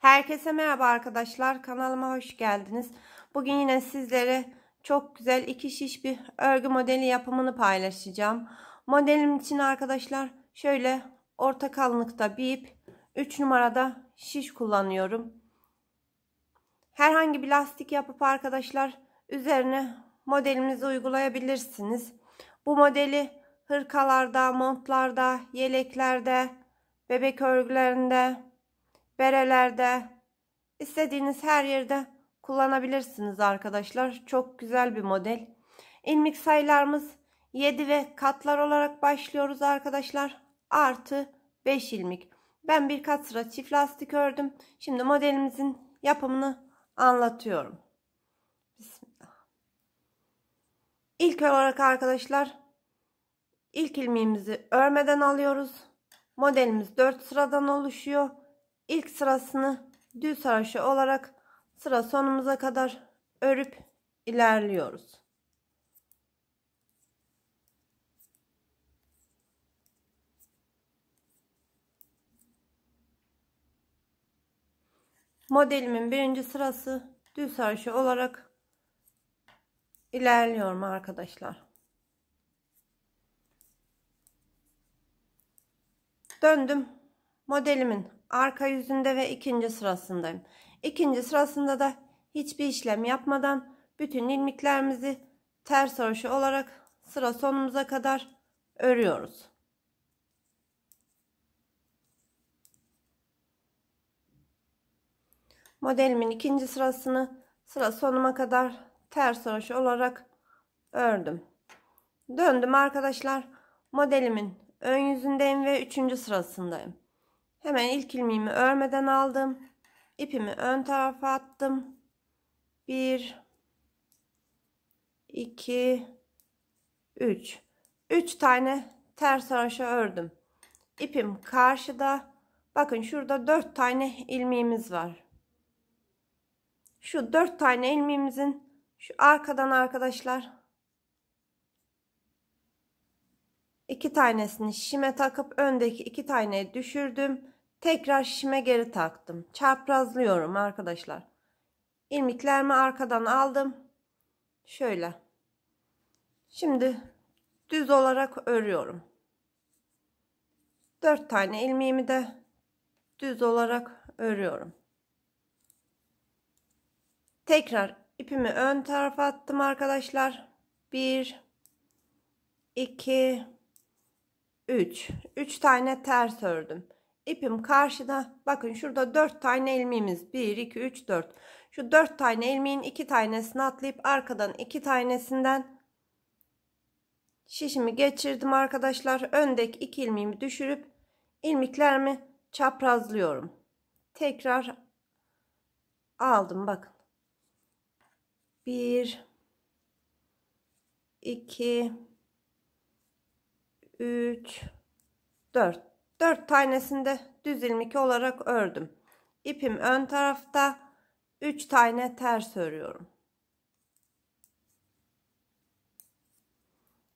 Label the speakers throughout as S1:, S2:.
S1: Herkese merhaba arkadaşlar. Kanalıma hoş geldiniz. Bugün yine sizlere çok güzel iki şiş bir örgü modeli yapımını paylaşacağım. Modelim için arkadaşlar şöyle orta kalınlıkta bir ip 3 numarada şiş kullanıyorum. Herhangi bir lastik yapıp arkadaşlar üzerine modelimizi uygulayabilirsiniz. Bu modeli hırkalarda, montlarda, yeleklerde, bebek örgülerinde, berelerde, istediğiniz her yerde kullanabilirsiniz arkadaşlar. Çok güzel bir model. İlmik sayılarımız 7 ve katlar olarak başlıyoruz arkadaşlar. Artı 5 ilmik. Ben bir kat sıra çift lastik ördüm. Şimdi modelimizin yapımını anlatıyorum. Bismillah. İlk olarak arkadaşlar ilk ilmeğimizi örmeden alıyoruz. Modelimiz 4 sıradan oluşuyor ilk sırasını düz haroşa olarak sıra sonumuza kadar örüp ilerliyoruz. Modelimin birinci sırası düz haroşa olarak ilerliyorum arkadaşlar. Döndüm modelimin arka yüzünde ve ikinci sırasındayım. İkinci sırasında da hiçbir işlem yapmadan bütün ilmiklerimizi ters örüşü olarak sıra sonumuza kadar örüyoruz. Modelimin ikinci sırasını sıra sonuma kadar ters örüşü olarak ördüm. Döndüm arkadaşlar. Modelimin ön yüzündeyim ve üçüncü sırasındayım. Hemen ilk ilmeğimi örmeden aldım. İpimi ön tarafa attım. 1 2 3 3 tane ters haroşa ördüm. İpim karşıda. Bakın şurada 4 tane ilmeğimiz var. Şu 4 tane ilmeğimizin şu arkadan arkadaşlar 2 tanesini şime takıp öndeki 2 taneyi düşürdüm. Tekrar şişime geri taktım. Çaprazlıyorum arkadaşlar. İlmiklerimi arkadan aldım. Şöyle. Şimdi düz olarak örüyorum. 4 tane ilmeğimi de düz olarak örüyorum. Tekrar ipimi ön tarafa attım arkadaşlar. 1 2 3 3 tane ters ördüm ipim karşıda. Bakın şurada 4 tane ilmeğimiz. 1, 2, 3, 4. Şu 4 tane ilmeğin 2 tanesini atlayıp arkadan 2 tanesinden şişimi geçirdim arkadaşlar. Öndeki 2 ilmeğimi düşürüp ilmiklerimi çaprazlıyorum. Tekrar aldım bakın. 1 2 3 4 4 tanesinde düz ilmek olarak ördüm. İpim ön tarafta 3 tane ters örüyorum.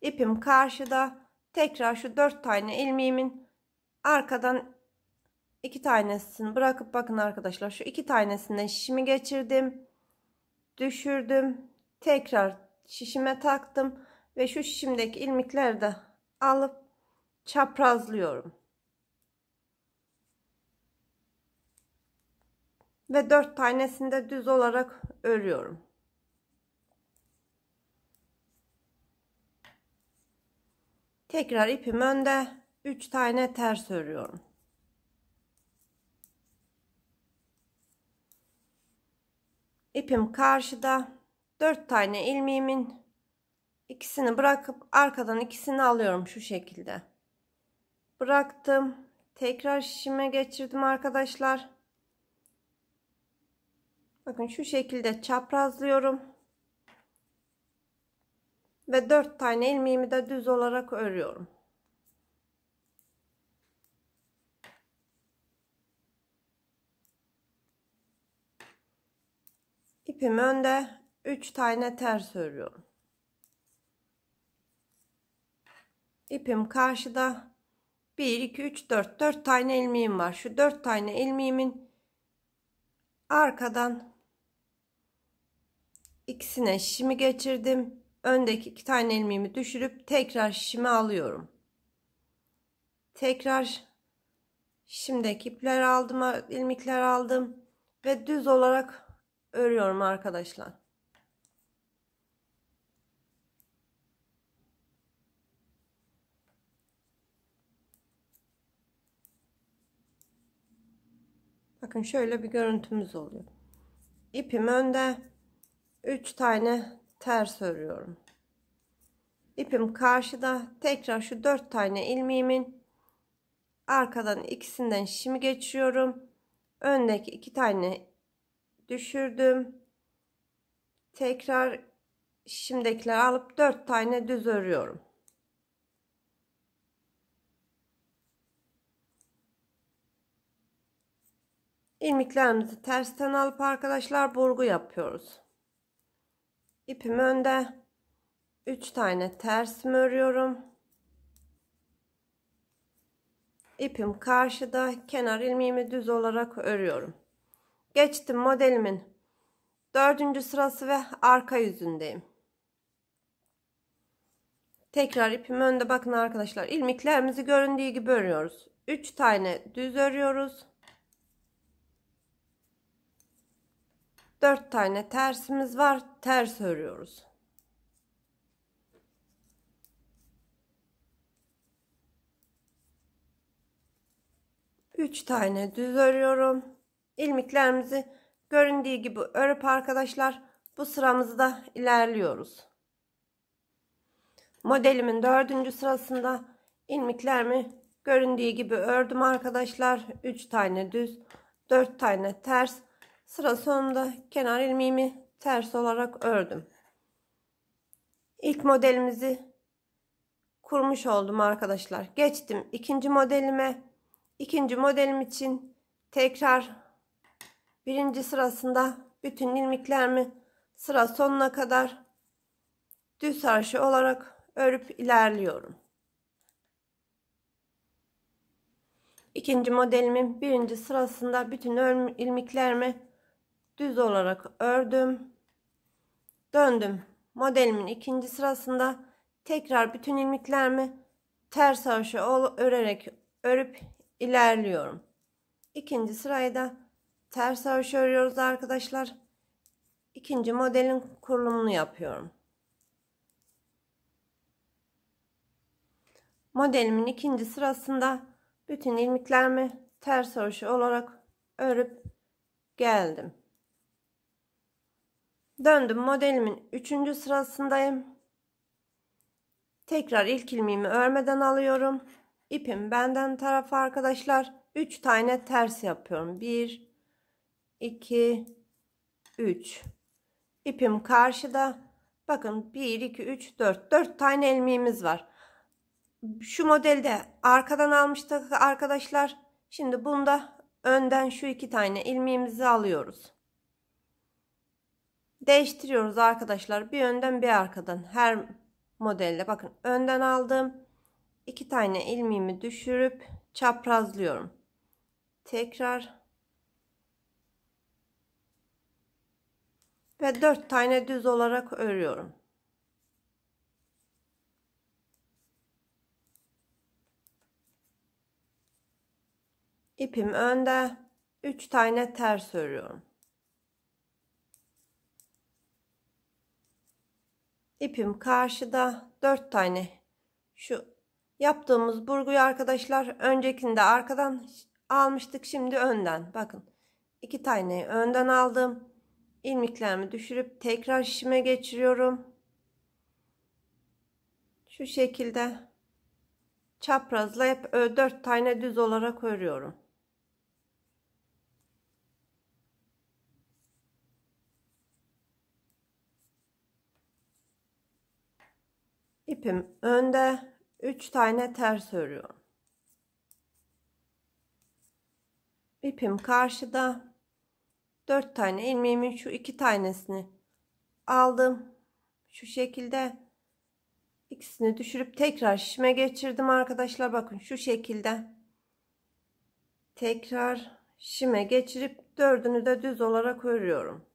S1: İpim karşıda tekrar şu 4 tane ilmeğimin arkadan 2 tanesini bırakıp bakın arkadaşlar şu 2 tanesinden şişimi geçirdim. Düşürdüm. Tekrar şişime taktım ve şu şişimdeki ilmikleri de alıp çaprazlıyorum. ve 4 tanesini de düz olarak örüyorum. Tekrar ipim önde 3 tane ters örüyorum. İpim karşıda 4 tane ilmeğimin ikisini bırakıp arkadan ikisini alıyorum şu şekilde. Bıraktım. Tekrar şişime geçirdim arkadaşlar. Bakın şu şekilde çaprazlıyorum. Ve 4 tane ilmeğimi de düz olarak örüyorum. İpim önde 3 tane ters örüyorum. İpim karşıda 1 2 3 4 4 tane ilmeğim var. Şu 4 tane ilmeğimin arkadan ikisine şişimi geçirdim. Öndeki iki tane ilmeğimi düşürüp tekrar şişimi alıyorum. Tekrar şimdiki ipler aldım, ilmikler aldım ve düz olarak örüyorum arkadaşlar. Bakın şöyle bir görüntümüz oluyor. İpim önde, 3 tane ters örüyorum. İpim karşıda. Tekrar şu 4 tane ilmeğimin arkadan ikisinden şişimi geçiyorum. Öndeki 2 tane düşürdüm. Tekrar şimdikileri alıp 4 tane düz örüyorum. İlmiklerimizi tersten alıp arkadaşlar burgu yapıyoruz ipim önde 3 tane ters örüyorum ipim karşıda kenar ilmeğimi düz olarak örüyorum geçtim modelimin dördüncü sırası ve arka yüzündeyim tekrar ipim önde bakın arkadaşlar ilmeklerimizi göründüğü gibi örüyoruz 3 tane düz örüyoruz 4 tane tersimiz var. Ters örüyoruz. Üç tane düz örüyorum. İlmiklerimizi göründüğü gibi örüp arkadaşlar bu sıramızda ilerliyoruz. Modelimin dördüncü sırasında ilmiklerimi göründüğü gibi ördüm arkadaşlar. Üç tane düz, dört tane ters Sıra sonunda kenar ilmeğimi ters olarak ördüm. İlk modelimizi kurmuş oldum arkadaşlar. Geçtim ikinci modelime. İkinci modelim için tekrar birinci sırasında bütün ilmiklerimi sıra sonuna kadar düz harçlı olarak örüp ilerliyorum. İkinci modelimin birinci sırasında bütün ilmiklerimi düz olarak ördüm. Döndüm. Modelimin ikinci sırasında tekrar bütün ilmeklerimi ters haroşa örerek örüp ilerliyorum. İkinci sırayı da ters haroşa örüyoruz arkadaşlar. İkinci modelin kurulumunu yapıyorum. Modelimin ikinci sırasında bütün ilmeklerimi ters haroşa olarak örüp geldim. Döndüm modelimin 3. sırasındayım. Tekrar ilk ilmeğimi örmeden alıyorum. İpim benden tarafı arkadaşlar. 3 tane ters yapıyorum. 1 2 3 İpim karşıda. Bakın 1 2 3 4 4 tane ilmeğimiz var. Şu modelde arkadan almıştık arkadaşlar. Şimdi bunda önden şu iki tane ilmeğimizi alıyoruz değiştiriyoruz arkadaşlar. Bir önden bir arkadan her modelde bakın önden aldım. iki tane ilmeğimi düşürüp çaprazlıyorum. Tekrar ve dört tane düz olarak örüyorum. ipim önde 3 tane ters örüyorum. ipim karşıda 4 tane şu yaptığımız burguyu arkadaşlar öncekinde arkadan almıştık şimdi önden bakın iki tane önden aldım ilmiklerimi düşürüp tekrar şişime geçiriyorum şu şekilde çaprazla hep 4 tane düz olarak örüyorum İpim önde 3 tane ters örüyorum. İpim karşıda 4 tane ilmeğimin şu iki tanesini aldım. Şu şekilde ikisini düşürüp tekrar şişme geçirdim arkadaşlar. Bakın şu şekilde tekrar şişime geçirip dördünü de düz olarak örüyorum.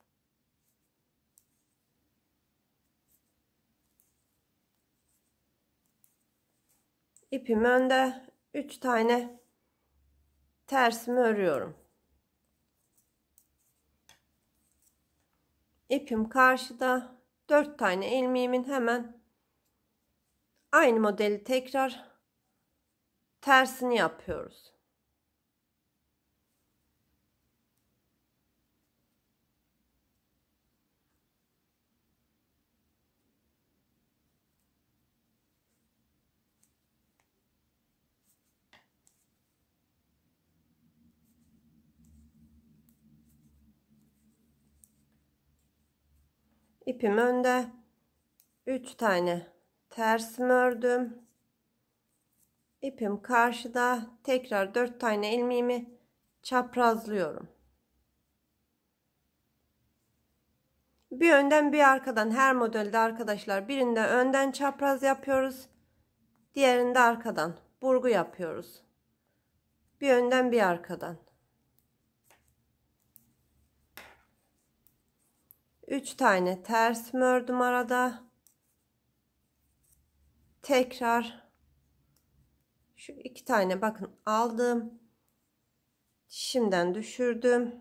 S1: ipim önde 3 tane tersimi örüyorum İpim karşıda 4 tane ilmeğimin hemen aynı modeli tekrar tersini yapıyoruz ipim önde 3 tane tersim ördüm ipim karşıda tekrar 4 tane ilmeğimi çaprazlıyorum bir önden bir arkadan her modelde arkadaşlar birinde önden çapraz yapıyoruz diğerinde arkadan burgu yapıyoruz bir önden bir arkadan 3 tane ters mi ördüm arada tekrar şu iki tane bakın aldım şimdiden düşürdüm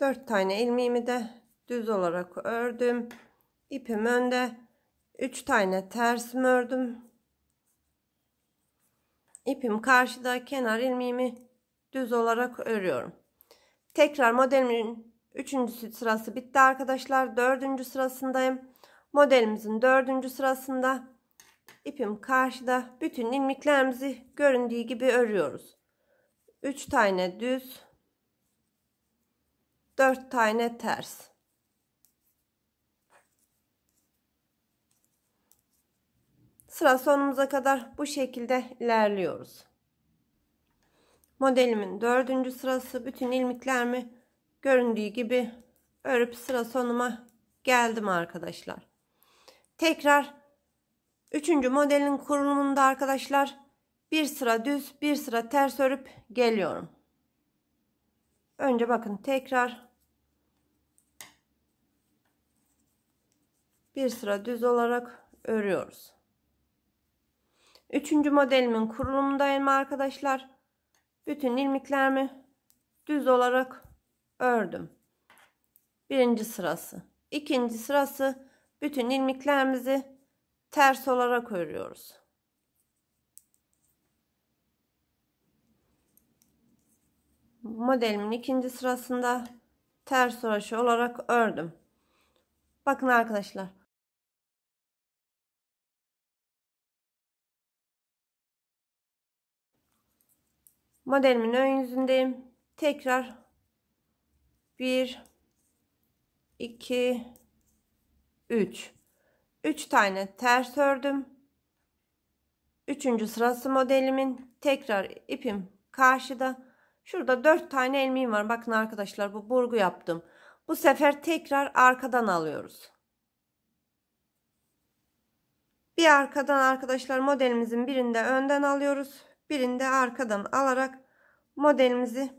S1: dört tane ilmeğimi de düz olarak ördüm İpim önde üç tane ters mi ördüm ipim karşıda kenar ilmeğimi düz olarak örüyorum. Tekrar modelimin 3. sırası bitti arkadaşlar. 4. sırasındayım. Modelimizin 4. sırasında ipim karşıda bütün ilmeklerimizi göründüğü gibi örüyoruz. 3 tane düz 4 tane ters. Sıra sonumuza kadar bu şekilde ilerliyoruz. Modelimin dördüncü sırası bütün ilmiklerimi göründüğü gibi örüp sıra sonuma geldim arkadaşlar. Tekrar üçüncü modelin kurulumunda arkadaşlar bir sıra düz bir sıra ters örüp geliyorum. Önce bakın tekrar bir sıra düz olarak örüyoruz. Üçüncü modelimin kurulumundayım arkadaşlar. Bütün ilmiklerimi düz olarak ördüm. Birinci sırası. İkinci sırası bütün ilmiklerimizi ters olarak örüyoruz. Modelimin ikinci sırasında ters uğraşı olarak ördüm. Bakın arkadaşlar modelimin ön yüzündeyim. Tekrar 1 2 3 3 tane ters ördüm. 3. sırası modelimin tekrar ipim karşıda. Şurada 4 tane ilmeğim var. Bakın arkadaşlar bu burgu yaptım. Bu sefer tekrar arkadan alıyoruz. Bir arkadan arkadaşlar modelimizin birinde önden alıyoruz birini de arkadan alarak modelimizi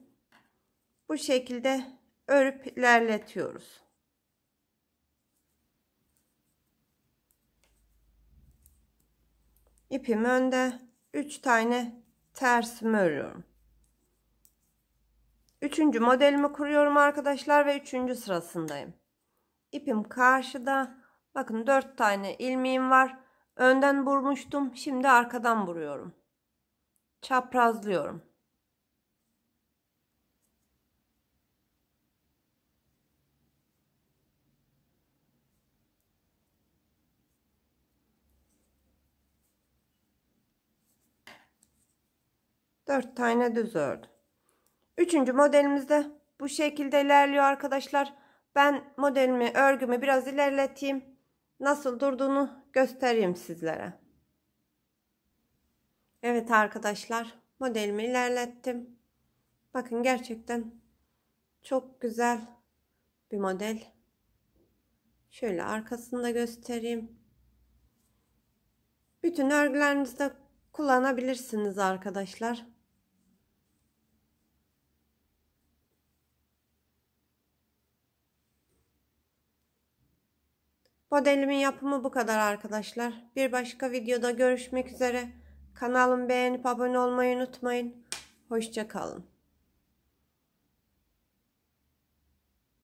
S1: bu şekilde örüp ilerletiyoruz. İpim önde 3 tane tersimi örüyorum. Üçüncü modelimi kuruyorum arkadaşlar ve üçüncü sırasındayım. İpim karşıda. Bakın dört tane ilmeğim var. Önden vurmuştum. Şimdi arkadan vuruyorum çaprazlıyorum. Dört tane düz ördüm. Üçüncü modelimizde bu şekilde ilerliyor arkadaşlar. Ben modelimi örgümü biraz ilerleteyim. Nasıl durduğunu göstereyim sizlere. Evet arkadaşlar modelimi ilerlettim. Bakın gerçekten çok güzel bir model. Şöyle arkasını da göstereyim. Bütün örgülerinizde kullanabilirsiniz arkadaşlar. Modelimin yapımı bu kadar arkadaşlar. Bir başka videoda görüşmek üzere. Kanalımı beğenip abone olmayı unutmayın. Hoşçakalın.